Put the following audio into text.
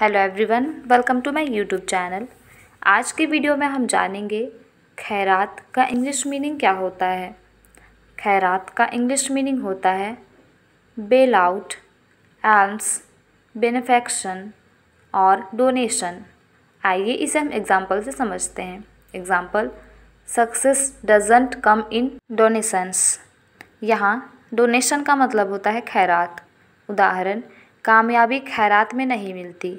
hello everyone welcome to my YouTube channel आज की video में हम जानेंगे खैरात का इंग्लिश मीनिंग क्या होता है खैरात का इंग्लिश मीनिंग होता है बेल आउट एल्स बेनिफेक्शन और डोनेशन आइए इसे हम एग्ज़ाम्पल से समझते हैं example success doesn't come in donations यहाँ डोनेशन का मतलब होता है खैरात उदाहरण कामयाबी खैरात में नहीं मिलती